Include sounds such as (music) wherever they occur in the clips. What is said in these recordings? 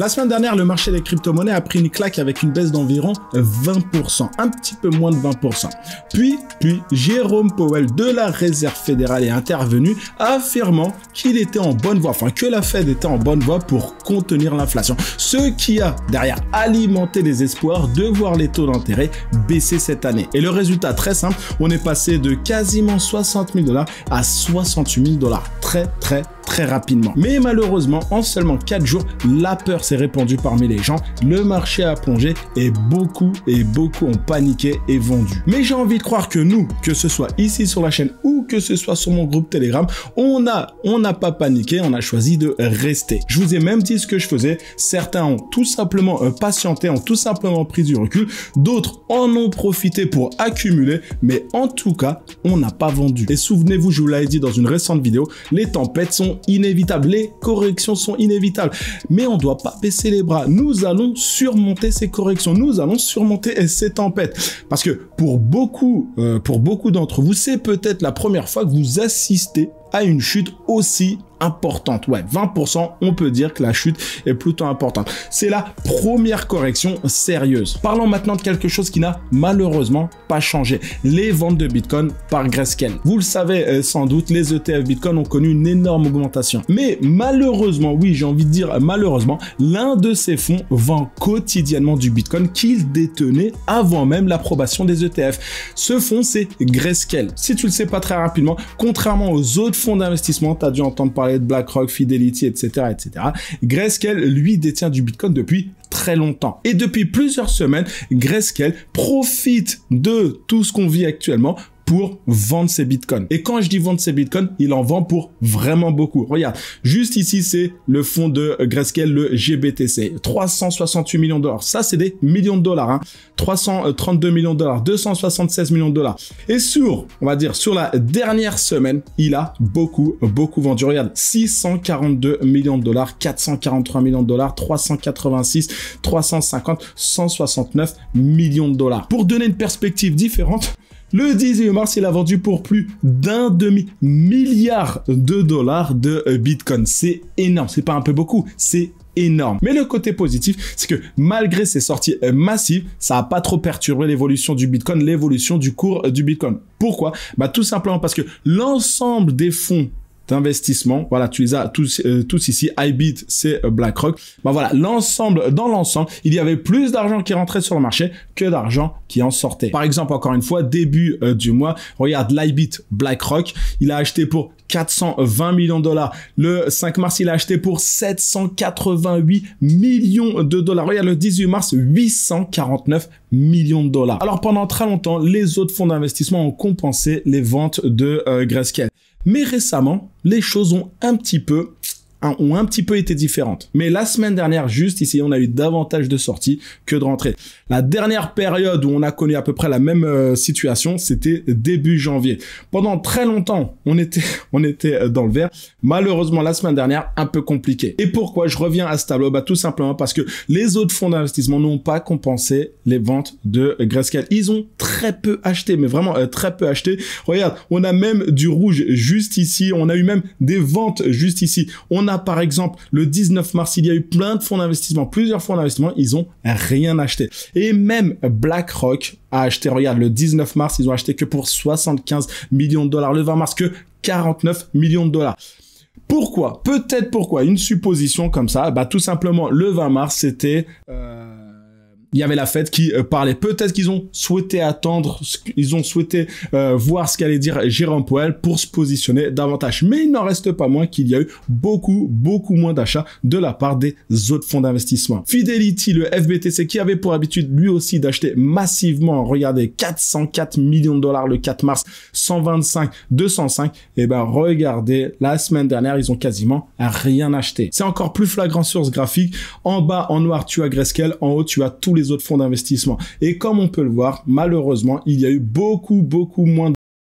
La semaine dernière, le marché des crypto-monnaies a pris une claque avec une baisse d'environ 20%, un petit peu moins de 20%. Puis, puis, Jérôme Powell de la Réserve fédérale est intervenu affirmant qu'il était en bonne voie, enfin que la Fed était en bonne voie pour contenir l'inflation. Ce qui a, derrière, alimenté les espoirs de voir les taux d'intérêt baisser cette année. Et le résultat, très simple, on est passé de quasiment 60 000 dollars à 68 000 dollars. Très, très, très rapidement. Mais malheureusement, en seulement 4 jours, la peur s'est répandu parmi les gens, le marché a plongé et beaucoup et beaucoup ont paniqué et vendu. Mais j'ai envie de croire que nous, que ce soit ici sur la chaîne ou que ce soit sur mon groupe Telegram, on a, on n'a pas paniqué, on a choisi de rester. Je vous ai même dit ce que je faisais. Certains ont tout simplement euh, patienté, ont tout simplement pris du recul. D'autres en ont profité pour accumuler. Mais en tout cas, on n'a pas vendu. Et souvenez-vous, je vous l'avais dit dans une récente vidéo, les tempêtes sont inévitables, les corrections sont inévitables. Mais on ne doit pas baisser les bras. Nous allons surmonter ces corrections. Nous allons surmonter ces tempêtes. Parce que pour beaucoup, euh, pour beaucoup d'entre vous, c'est peut-être la première fois que vous assistez à une chute aussi importante. Ouais, 20%, on peut dire que la chute est plutôt importante. C'est la première correction sérieuse. Parlons maintenant de quelque chose qui n'a malheureusement pas changé. Les ventes de Bitcoin par Grayscale. Vous le savez euh, sans doute, les ETF Bitcoin ont connu une énorme augmentation. Mais malheureusement, oui, j'ai envie de dire malheureusement, l'un de ces fonds vend quotidiennement du Bitcoin qu'il détenait avant même l'approbation des ETF. Ce fonds, c'est Grayscale. Si tu le sais pas très rapidement, contrairement aux autres fonds d'investissement, tu as dû entendre parler BlackRock, Fidelity, etc., etc. Grayscale, lui, détient du Bitcoin depuis très longtemps. Et depuis plusieurs semaines, Grayscale profite de tout ce qu'on vit actuellement pour vendre ses bitcoins. Et quand je dis vendre ses bitcoins, il en vend pour vraiment beaucoup. Regarde, juste ici, c'est le fonds de Grayscale, le GBTC. 368 millions de dollars. Ça, c'est des millions de dollars. Hein. 332 millions de dollars, 276 millions de dollars. Et sur, on va dire, sur la dernière semaine, il a beaucoup, beaucoup vendu. Regarde, 642 millions de dollars, 443 millions de dollars, 386, 350, 169 millions de dollars. Pour donner une perspective différente, le 18 mars, il a vendu pour plus d'un demi-milliard de dollars de euh, Bitcoin. C'est énorme, c'est pas un peu beaucoup, c'est énorme. Mais le côté positif, c'est que malgré ces sorties euh, massives, ça n'a pas trop perturbé l'évolution du Bitcoin, l'évolution du cours euh, du Bitcoin. Pourquoi Bah tout simplement parce que l'ensemble des fonds d'investissement. Voilà, tu les as tous, euh, tous ici. iBit, c'est euh, BlackRock. Bah voilà, l'ensemble, dans l'ensemble, il y avait plus d'argent qui rentrait sur le marché que d'argent qui en sortait. Par exemple, encore une fois, début euh, du mois, regarde l'iBit BlackRock, il a acheté pour 420 millions de dollars. Le 5 mars, il a acheté pour 788 millions de dollars. Regarde, le 18 mars, 849 millions de dollars. Alors pendant très longtemps, les autres fonds d'investissement ont compensé les ventes de Grayscale. Mais récemment, les choses ont un petit peu ont un petit peu été différentes. Mais la semaine dernière, juste ici, on a eu davantage de sorties que de rentrées. La dernière période où on a connu à peu près la même euh, situation, c'était début janvier. Pendant très longtemps, on était, (laughs) on était euh, dans le vert. Malheureusement, la semaine dernière, un peu compliqué. Et pourquoi je reviens à ce tableau bah, tout simplement parce que les autres fonds d'investissement n'ont pas compensé les ventes de Grayscale. Ils ont très peu acheté, mais vraiment euh, très peu acheté. Regarde, on a même du rouge juste ici. On a eu même des ventes juste ici. On a par exemple, le 19 mars, il y a eu plein de fonds d'investissement, plusieurs fonds d'investissement, ils ont rien acheté. Et même BlackRock a acheté, regarde, le 19 mars, ils ont acheté que pour 75 millions de dollars. Le 20 mars, que 49 millions de dollars. Pourquoi Peut-être pourquoi Une supposition comme ça, bah tout simplement, le 20 mars, c'était... Euh, il y avait la fête qui euh, parlait. Peut-être qu'ils ont souhaité attendre, ils ont souhaité euh, voir ce qu'allait dire Jérôme Poel pour se positionner davantage. Mais il n'en reste pas moins qu'il y a eu beaucoup, beaucoup moins d'achats de la part des autres fonds d'investissement. Fidelity, le FBTC, qui avait pour habitude lui aussi d'acheter massivement, regardez, 404 millions de dollars le 4 mars, 125, 205, et ben regardez, la semaine dernière, ils ont quasiment rien acheté. C'est encore plus flagrant sur ce graphique. En bas, en noir, tu as Grayscale, en haut, tu as tous les autres fonds d'investissement. Et comme on peut le voir, malheureusement, il y a eu beaucoup, beaucoup moins de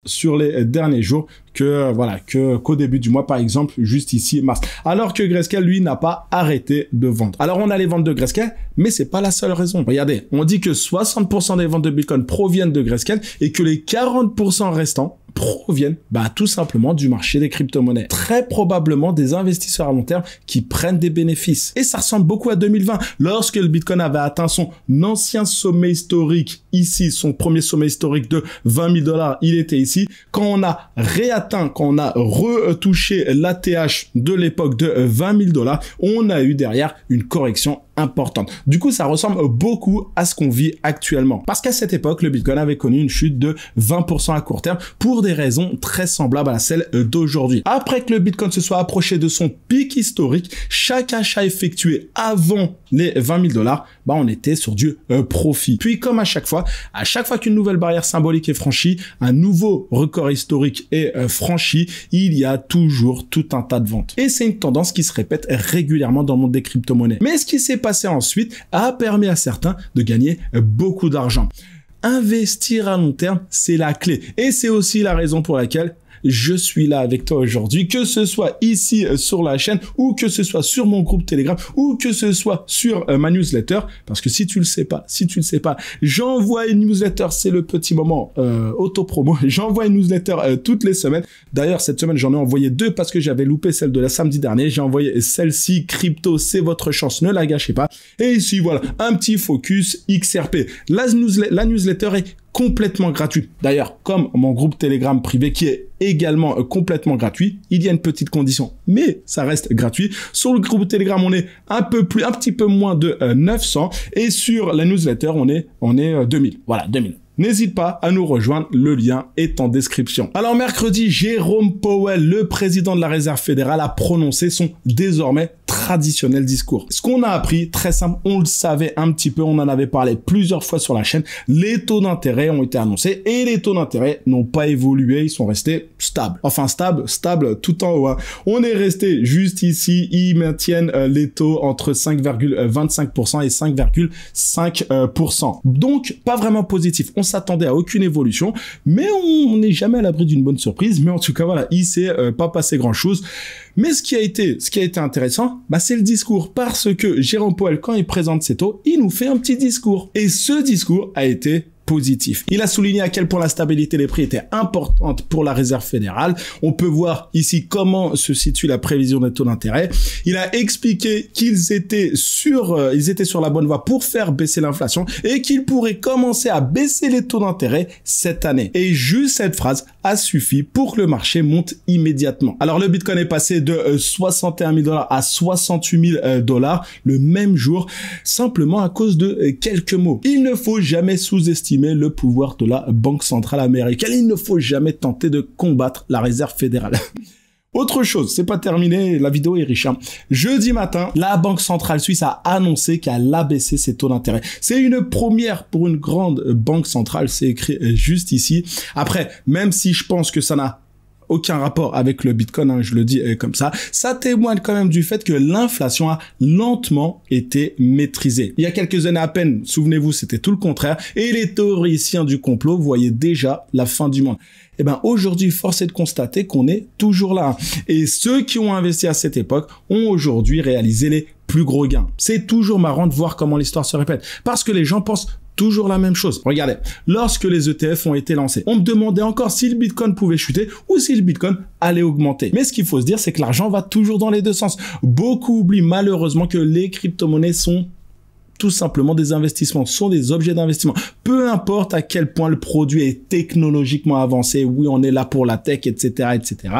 sur les euh, derniers jours que euh, voilà que qu'au début du mois par exemple juste ici mars alors que Grayscale lui n'a pas arrêté de vendre alors on a les ventes de Grayscale mais c'est pas la seule raison regardez on dit que 60% des ventes de Bitcoin proviennent de Grayscale et que les 40% restants proviennent bah, tout simplement du marché des crypto-monnaies. Très probablement des investisseurs à long terme qui prennent des bénéfices. Et ça ressemble beaucoup à 2020, lorsque le Bitcoin avait atteint son ancien sommet historique ici, son premier sommet historique de 20 000 dollars, il était ici. Quand on a réatteint, quand on a retouché l'ATH de l'époque de 20 000 dollars, on a eu derrière une correction importante. Du coup, ça ressemble beaucoup à ce qu'on vit actuellement. Parce qu'à cette époque, le Bitcoin avait connu une chute de 20% à court terme pour des raisons très semblables à celles d'aujourd'hui. Après que le Bitcoin se soit approché de son pic, historique, chaque achat effectué avant les 20 000 dollars, bah on était sur du euh, profit. Puis comme à chaque fois, à chaque fois qu'une nouvelle barrière symbolique est franchie, un nouveau record historique est euh, franchi, il y a toujours tout un tas de ventes. Et c'est une tendance qui se répète régulièrement dans le monde des crypto-monnaies. Mais ce qui s'est passé ensuite a permis à certains de gagner euh, beaucoup d'argent investir à long terme, c'est la clé. Et c'est aussi la raison pour laquelle je suis là avec toi aujourd'hui, que ce soit ici euh, sur la chaîne ou que ce soit sur mon groupe Telegram ou que ce soit sur euh, ma newsletter. Parce que si tu le sais pas, si tu le sais pas, j'envoie une newsletter, c'est le petit moment euh, auto-promo. (laughs) J'envoie une newsletter toutes les semaines. D'ailleurs, cette semaine, j'en ai envoyé deux parce que j'avais loupé celle de la samedi dernier. J'ai envoyé celle-ci, crypto, c'est votre chance, ne la gâchez pas. Et ici, voilà, un petit focus XRP. La, la newsletter est complètement gratuit. D'ailleurs, comme mon groupe Telegram privé qui est également euh, complètement gratuit, il y a une petite condition, mais ça reste gratuit. Sur le groupe Telegram, on est un peu plus, un petit peu moins de 900 euh, et sur la newsletter, on est, on est 2000. Euh, voilà, 2000 n'hésite pas à nous rejoindre. Le lien est en description. Alors mercredi, Jérôme Powell, le président de la Réserve fédérale, a prononcé son désormais traditionnel discours. Ce qu'on a appris, très simple, on le savait un petit peu, on en avait parlé plusieurs fois sur la chaîne, les taux d'intérêt ont été annoncés et les taux d'intérêt n'ont pas évolué, ils sont restés stables. Enfin stables, stables tout en haut. Hein. On est resté juste ici, ils maintiennent euh, les taux entre 5,25% euh, et 5,5%. Euh, Donc pas vraiment positif s'attendait à aucune évolution, mais on n'est jamais à l'abri d'une bonne surprise. Mais en tout cas, voilà, il s'est euh, pas passé grand chose. Mais ce qui a été, ce qui a été intéressant, bah, c'est le discours parce que Jérôme poël quand il présente ses taux, il nous fait un petit discours. Et ce discours a été il a souligné à quel point la stabilité des prix était importante pour la Réserve fédérale. On peut voir ici comment se situe la prévision des taux d'intérêt. Il a expliqué qu'ils étaient sur, euh, ils étaient sur la bonne voie pour faire baisser l'inflation et qu'ils pourraient commencer à baisser les taux d'intérêt cette année. Et juste cette phrase a suffi pour que le marché monte immédiatement. Alors le Bitcoin est passé de 61 euh, 000 dollars à 68 000 euh, dollars le même jour, simplement à cause de quelques mots. Il ne faut jamais sous-estimer le pouvoir de la Banque centrale américaine. Il ne faut jamais tenter de combattre la réserve fédérale. (laughs) Autre chose, c'est pas terminé, la vidéo est riche. Hein. Jeudi matin, la Banque Centrale Suisse a annoncé qu'elle a baissé ses taux d'intérêt. C'est une première pour une grande banque centrale, c'est écrit juste ici. Après, même si je pense que ça n'a aucun rapport avec le Bitcoin, hein, je le dis euh, comme ça, ça témoigne quand même du fait que l'inflation a lentement été maîtrisée. Il y a quelques années à peine, souvenez-vous, c'était tout le contraire, et les théoriciens du complot voyaient déjà la fin du monde. Eh ben aujourd'hui, force est de constater qu'on est toujours là. Et ceux qui ont investi à cette époque ont aujourd'hui réalisé les plus gros gains. C'est toujours marrant de voir comment l'histoire se répète. Parce que les gens pensent toujours la même chose. Regardez, lorsque les ETF ont été lancés, on me demandait encore si le Bitcoin pouvait chuter ou si le Bitcoin allait augmenter. Mais ce qu'il faut se dire, c'est que l'argent va toujours dans les deux sens. Beaucoup oublient malheureusement que les crypto-monnaies sont tout simplement des investissements, sont des objets d'investissement. Peu importe à quel point le produit est technologiquement avancé, oui, on est là pour la tech, etc., etc.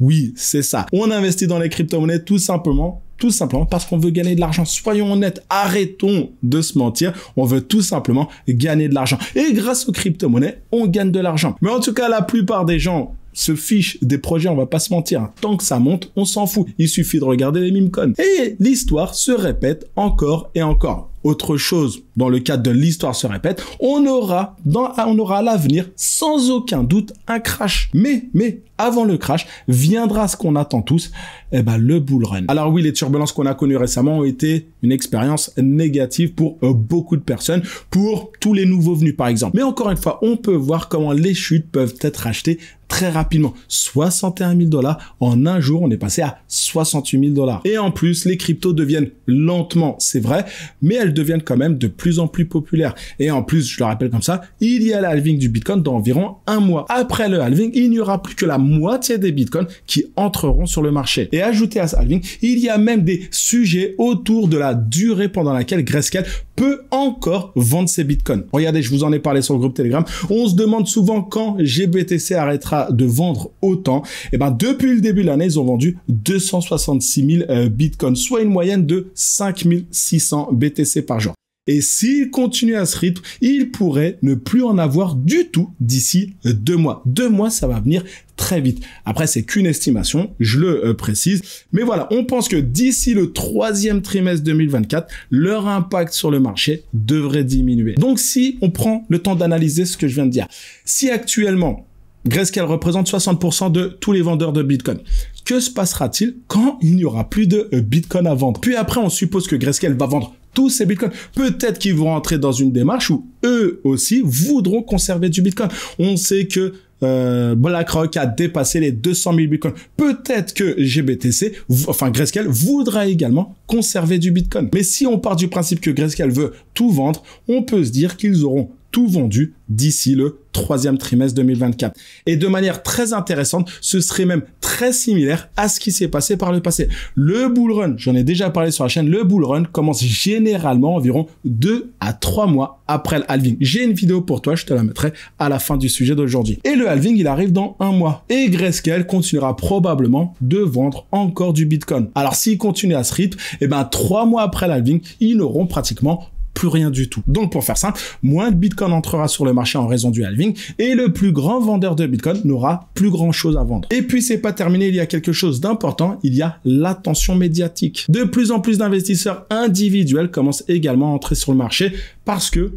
Oui, c'est ça. On investit dans les crypto-monnaies tout simplement tout simplement parce qu'on veut gagner de l'argent. Soyons honnêtes, arrêtons de se mentir. On veut tout simplement gagner de l'argent. Et grâce aux crypto-monnaies, on gagne de l'argent. Mais en tout cas, la plupart des gens se fichent des projets, on va pas se mentir. Tant que ça monte, on s'en fout. Il suffit de regarder les mimecons. Et l'histoire se répète encore et encore autre chose dans le cadre de l'histoire se répète, on aura, dans, on aura à l'avenir, sans aucun doute, un crash. Mais, mais, avant le crash, viendra ce qu'on attend tous, eh ben, le bull run. Alors oui, les turbulences qu'on a connues récemment ont été une expérience négative pour euh, beaucoup de personnes, pour tous les nouveaux venus, par exemple. Mais encore une fois, on peut voir comment les chutes peuvent être achetées très rapidement. 61 000 dollars. En un jour, on est passé à 68 000 dollars. Et en plus, les cryptos deviennent lentement, c'est vrai, mais elles deviennent quand même de plus en plus populaires. Et en plus, je le rappelle comme ça, il y a la du Bitcoin dans environ un mois. Après le halving, il n'y aura plus que la moitié des Bitcoins qui entreront sur le marché. Et ajouté à ce halving, il y a même des sujets autour de la durée pendant laquelle Grayscale peut encore vendre ses bitcoins. Regardez, je vous en ai parlé sur le groupe Telegram. On se demande souvent quand GBTC arrêtera de vendre autant. Et eh ben, depuis le début de l'année, ils ont vendu 266 000 euh, bitcoins, soit une moyenne de 5600 BTC par jour. Et s'il continue à ce rythme, il pourrait ne plus en avoir du tout d'ici deux mois. Deux mois, ça va venir très vite. Après, c'est qu'une estimation, je le euh, précise. Mais voilà, on pense que d'ici le troisième trimestre 2024, leur impact sur le marché devrait diminuer. Donc, si on prend le temps d'analyser ce que je viens de dire, si actuellement, Grayscale représente 60% de tous les vendeurs de Bitcoin. Que se passera-t-il quand il n'y aura plus de euh, Bitcoin à vendre Puis après, on suppose que Grayscale va vendre tous ces bitcoins. Peut-être qu'ils vont entrer dans une démarche où eux aussi voudront conserver du bitcoin. On sait que euh, BlackRock a dépassé les 200 000 bitcoins. Peut-être que GBTC, enfin Grayscale, voudra également conserver du bitcoin. Mais si on part du principe que Grayscale veut tout vendre, on peut se dire qu'ils auront tout vendu d'ici le troisième trimestre 2024. Et de manière très intéressante, ce serait même très similaire à ce qui s'est passé par le passé. Le bull run, j'en ai déjà parlé sur la chaîne, le bull run commence généralement environ deux à trois mois après le halving. J'ai une vidéo pour toi, je te la mettrai à la fin du sujet d'aujourd'hui. Et le halving, il arrive dans un mois. Et Grayscale continuera probablement de vendre encore du Bitcoin. Alors s'il continue à ce rythme, et eh ben trois mois après le halving, ils n'auront pratiquement plus rien du tout. Donc pour faire simple, moins de Bitcoin entrera sur le marché en raison du halving et le plus grand vendeur de Bitcoin n'aura plus grand chose à vendre. Et puis c'est pas terminé, il y a quelque chose d'important, il y a l'attention médiatique. De plus en plus d'investisseurs individuels commencent également à entrer sur le marché parce que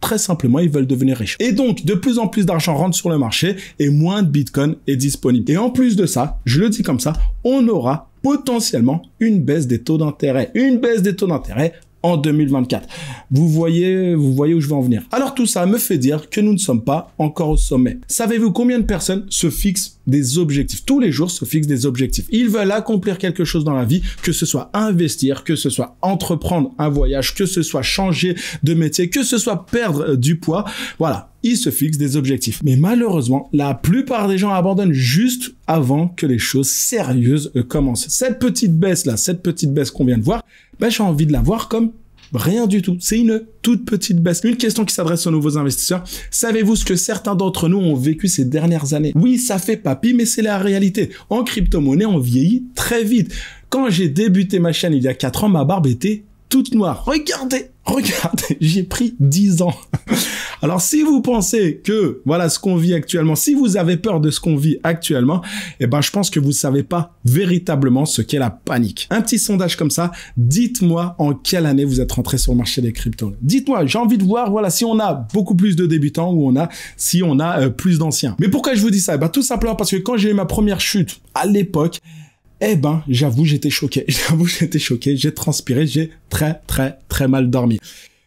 très simplement, ils veulent devenir riches. Et donc, de plus en plus d'argent rentre sur le marché et moins de Bitcoin est disponible. Et en plus de ça, je le dis comme ça, on aura potentiellement une baisse des taux d'intérêt. Une baisse des taux d'intérêt en 2024. Vous voyez, vous voyez où je veux en venir. Alors tout ça me fait dire que nous ne sommes pas encore au sommet. Savez-vous combien de personnes se fixent des objectifs tous les jours se fixent des objectifs. Ils veulent accomplir quelque chose dans la vie, que ce soit investir, que ce soit entreprendre un voyage, que ce soit changer de métier, que ce soit perdre euh, du poids. Voilà, ils se fixent des objectifs. Mais malheureusement, la plupart des gens abandonnent juste avant que les choses sérieuses euh, commencent. Cette petite baisse là, cette petite baisse qu'on vient de voir, bah, j'ai envie de la voir comme Rien du tout. C'est une toute petite baisse. Une question qui s'adresse aux nouveaux investisseurs. Savez-vous ce que certains d'entre nous ont vécu ces dernières années Oui, ça fait papy, mais c'est la réalité. En crypto-monnaie, on vieillit très vite. Quand j'ai débuté ma chaîne il y a 4 ans, ma barbe était toute noire. Regardez, regardez, (laughs) j'ai pris 10 ans. Alors si vous pensez que voilà ce qu'on vit actuellement, si vous avez peur de ce qu'on vit actuellement, eh ben je pense que vous savez pas véritablement ce qu'est la panique. Un petit sondage comme ça, dites-moi en quelle année vous êtes rentré sur le marché des cryptos. Dites-moi, j'ai envie de voir voilà si on a beaucoup plus de débutants ou on a si on a euh, plus d'anciens. Mais pourquoi je vous dis ça Eh ben tout simplement parce que quand j'ai eu ma première chute à l'époque, eh ben, j'avoue, j'étais choqué. (laughs) J'avoue, j'étais choqué. J'ai transpiré. J'ai très, très, très mal dormi.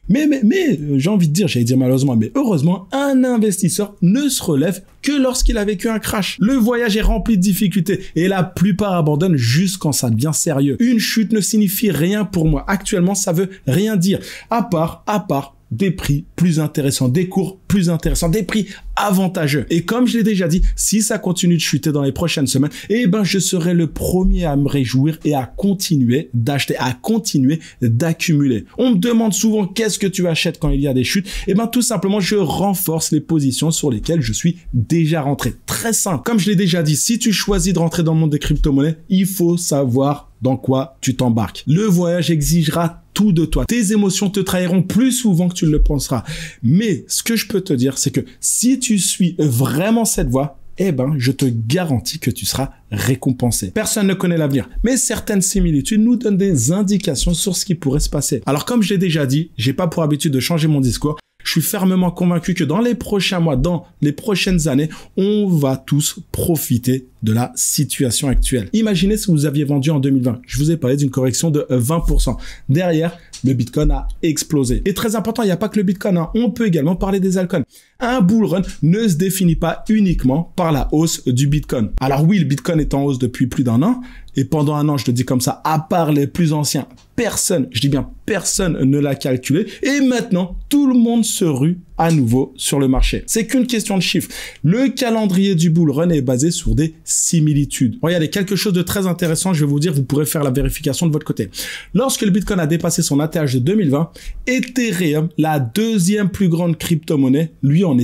Mais, mais, mais euh, j'ai envie de dire, j'allais dire malheureusement, mais heureusement, un investisseur ne se relève que lorsqu'il a vécu un crash. Le voyage est rempli de difficultés et la plupart abandonnent juste quand ça devient sérieux. Une chute ne signifie rien pour moi. Actuellement, ça veut rien dire. À part, à part des prix plus intéressants, des cours plus intéressant, des prix avantageux. Et comme je l'ai déjà dit, si ça continue de chuter dans les prochaines semaines, eh ben, je serai le premier à me réjouir et à continuer d'acheter, à continuer d'accumuler. On me demande souvent qu'est-ce que tu achètes quand il y a des chutes. Eh ben, tout simplement, je renforce les positions sur lesquelles je suis déjà rentré. Très simple. Comme je l'ai déjà dit, si tu choisis de rentrer dans le monde des crypto-monnaies, il faut savoir dans quoi tu t'embarques. Le voyage exigera tout de toi. Tes émotions te trahiront plus souvent que tu ne le penseras. Mais ce que je peux te dire, c'est que si tu suis vraiment cette voie, eh ben, je te garantis que tu seras récompensé. Personne ne connaît l'avenir, mais certaines similitudes nous donnent des indications sur ce qui pourrait se passer. Alors, comme je l'ai déjà dit, j'ai pas pour habitude de changer mon discours, je suis fermement convaincu que dans les prochains mois, dans les prochaines années, on va tous profiter de la situation actuelle. Imaginez si vous aviez vendu en 2020. Je vous ai parlé d'une correction de 20%. Derrière, le Bitcoin a explosé. Et très important, il n'y a pas que le Bitcoin. Hein. On peut également parler des altcoins. Un bull run ne se définit pas uniquement par la hausse du Bitcoin. Alors oui, le Bitcoin est en hausse depuis plus d'un an, et pendant un an, je le dis comme ça, à part les plus anciens, personne, je dis bien personne ne l'a calculé. Et maintenant, tout le monde se rue à nouveau sur le marché. C'est qu'une question de chiffres. Le calendrier du bull run est basé sur des similitudes. Regardez, quelque chose de très intéressant, je vais vous dire, vous pourrez faire la vérification de votre côté. Lorsque le Bitcoin a dépassé son ATH de 2020, Ethereum, la deuxième plus grande crypto-monnaie, lui en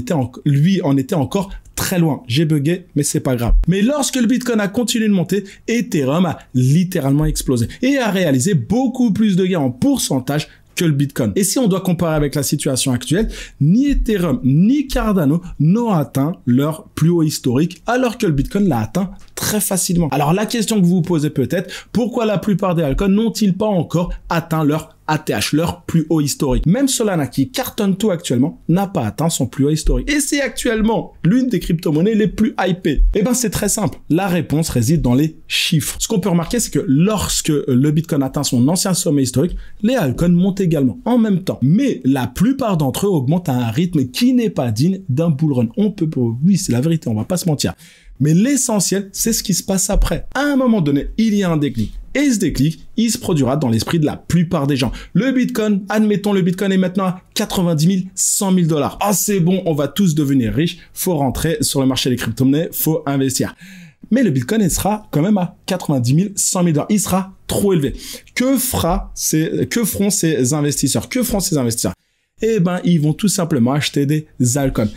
lui en était encore très loin. J'ai bugué, mais c'est pas grave. Mais lorsque le Bitcoin a continué de monter, Ethereum a littéralement explosé et a réalisé beaucoup plus de gains en pourcentage que le Bitcoin. Et si on doit comparer avec la situation actuelle, ni Ethereum ni Cardano n'ont atteint leur plus haut historique alors que le Bitcoin l'a atteint très facilement. Alors la question que vous vous posez peut-être, pourquoi la plupart des halcons n'ont-ils pas encore atteint leur ATH, leur plus haut historique. Même Solana, qui cartonne tout actuellement, n'a pas atteint son plus haut historique. Et c'est actuellement l'une des crypto-monnaies les plus hypées. Eh ben, c'est très simple. La réponse réside dans les chiffres. Ce qu'on peut remarquer, c'est que lorsque le Bitcoin atteint son ancien sommet historique, les halcons montent également en même temps. Mais la plupart d'entre eux augmentent à un rythme qui n'est pas digne d'un bull run. On peut, oui, c'est la vérité, on va pas se mentir. Mais l'essentiel, c'est ce qui se passe après. À un moment donné, il y a un déclic. Et ce déclic, il se produira dans l'esprit de la plupart des gens. Le Bitcoin, admettons, le Bitcoin est maintenant à 90 000, 100 000 dollars. Ah, c'est bon, on va tous devenir riches. Faut rentrer sur le marché des crypto-monnaies, faut investir. Mais le Bitcoin, il sera quand même à 90 000, 100 000 dollars. Il sera trop élevé. Que fera ces, que feront ces investisseurs? Que feront ces investisseurs? eh ben, ils vont tout simplement acheter des Zalcons.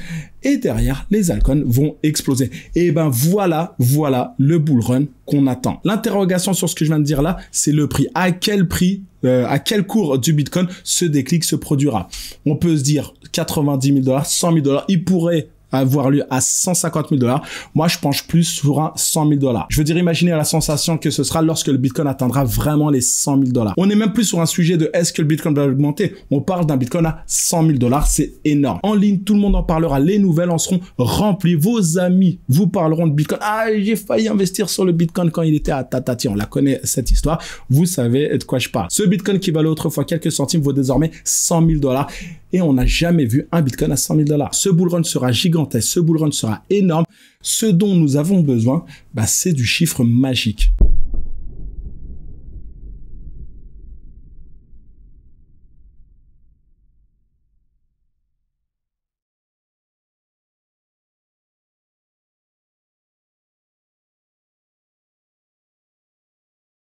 Et derrière, les Zalcons vont exploser. Et eh ben, voilà, voilà le bull run qu'on attend. L'interrogation sur ce que je viens de dire là, c'est le prix. À quel prix euh, à quel cours du Bitcoin ce déclic se produira. On peut se dire 90 000 dollars, 100 000 dollars, il pourrait avoir lieu à 150 000 dollars, moi je penche plus sur un 100 000 dollars. Je veux dire, imaginez la sensation que ce sera lorsque le Bitcoin atteindra vraiment les 100 000 dollars. On n'est même plus sur un sujet de est-ce que le Bitcoin va augmenter. On parle d'un Bitcoin à 100 000 dollars, c'est énorme. En ligne, tout le monde en parlera, les nouvelles en seront remplies. Vos amis vous parleront de Bitcoin. Ah, j'ai failli investir sur le Bitcoin quand il était à tatati. On la connaît cette histoire. Vous savez de quoi je parle. Ce Bitcoin qui valait autrefois quelques centimes vaut désormais 100 000 dollars et on n'a jamais vu un Bitcoin à 100 000 dollars. Ce bullrun sera gigantesque ce bullrun sera énorme. Ce dont nous avons besoin, bah, c'est du chiffre magique.